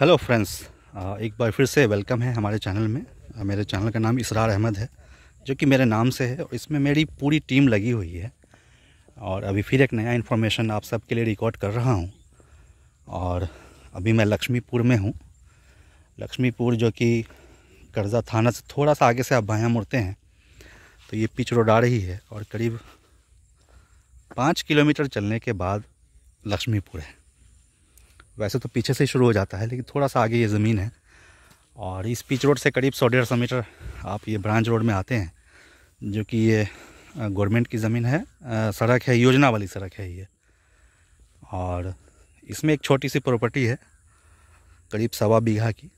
hello friends एक बार फिर से वेलकम है हमारे चैनल में मेरे चैनल का नाम इसरार अहमद है जो कि मेरे नाम से है और इसमें मेरी पूरी टीम लगी हुई है और अभी फिर एक नया इन्फॉर्मेशन आप सबके लिए रिकॉर्ड कर रहा हूँ और अभी मैं लक्ष्मीपुर में हूँ लक्ष्मीपुर जो कि कर्जा थाना से थोड़ा सा आगे से आप बाया मुड़ते हैं तो ये पिच रोड आ रही है और करीब पाँच किलोमीटर चलने के बाद लक्ष्मीपुर है वैसे तो पीछे से ही शुरू हो जाता है लेकिन थोड़ा सा आगे ये ज़मीन है और इस पिच रोड से करीब सौ डेढ़ सौ मीटर आप ये ब्रांच रोड में आते हैं जो कि ये गवर्नमेंट की ज़मीन है सड़क है योजना वाली सड़क है ये और इसमें एक छोटी सी प्रॉपर्टी है करीब सवा बीघा की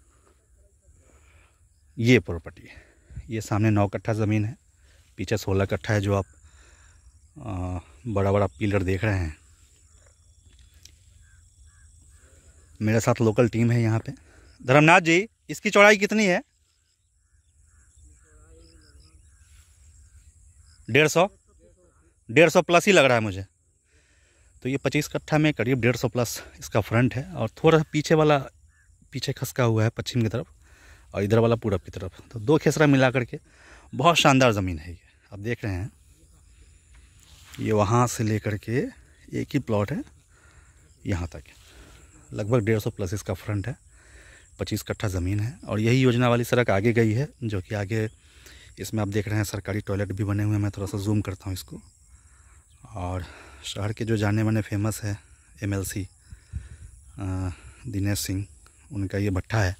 ये प्रॉपर्टी है ये सामने नौ कट्ठा ज़मीन है पीछे सोलह कट्ठा है जो आप आ, बड़ा बड़ा पिलर देख रहे हैं मेरे साथ लोकल टीम है यहाँ पे धर्मनाथ जी इसकी चौड़ाई कितनी है डेढ़ सौ डेढ़ सौ प्लस ही लग रहा है मुझे तो ये पच्चीस कट्ठा में करीब डेढ़ सौ प्लस इसका फ्रंट है और थोड़ा सा पीछे वाला पीछे खसका हुआ है पश्चिम की तरफ और इधर वाला पूरब की तरफ तो दो खेसरा मिला करके बहुत शानदार ज़मीन है ये आप देख रहे हैं ये वहाँ से लेकर के एक ही प्लॉट है यहाँ तक लगभग डेढ़ सौ प्लस इसका फ्रंट है पच्चीस कट्ठा ज़मीन है और यही योजना वाली सड़क आगे गई है जो कि आगे इसमें आप देख रहे हैं सरकारी टॉयलेट भी बने हुए हैं मैं थोड़ा सा जूम करता हूँ इसको और शहर के जो जाने माने फेमस है एम दिनेश सिंह उनका ये भट्ठा है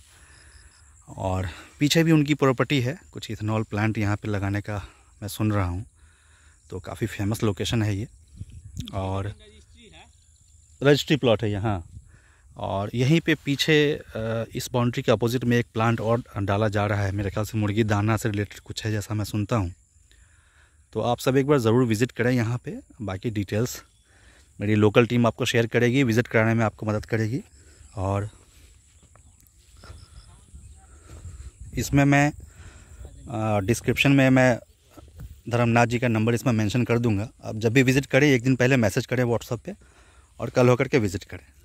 और पीछे भी उनकी प्रॉपर्टी है कुछ इथेनॉल प्लांट यहाँ पे लगाने का मैं सुन रहा हूँ तो काफ़ी फेमस लोकेशन है ये और रजिस्ट्री प्लॉट है यहाँ और यहीं पे पीछे इस बाउंड्री के अपोजिट में एक प्लांट और डाला जा रहा है मेरे ख्याल से मुर्गी दाना से रिलेटेड कुछ है जैसा मैं सुनता हूँ तो आप सब एक बार ज़रूर विज़िट करें यहाँ पे बाकी डिटेल्स मेरी लोकल टीम आपको शेयर करेगी विज़िट कराने में आपको मदद करेगी और इसमें मैं डिस्क्रिप्शन में मैं धर्मनाथ जी का नंबर इसमें मैंशन कर दूँगा आप जब भी विज़िट करें एक दिन पहले मैसेज करें व्हाट्सअप पर और कल होकर के विज़िट करें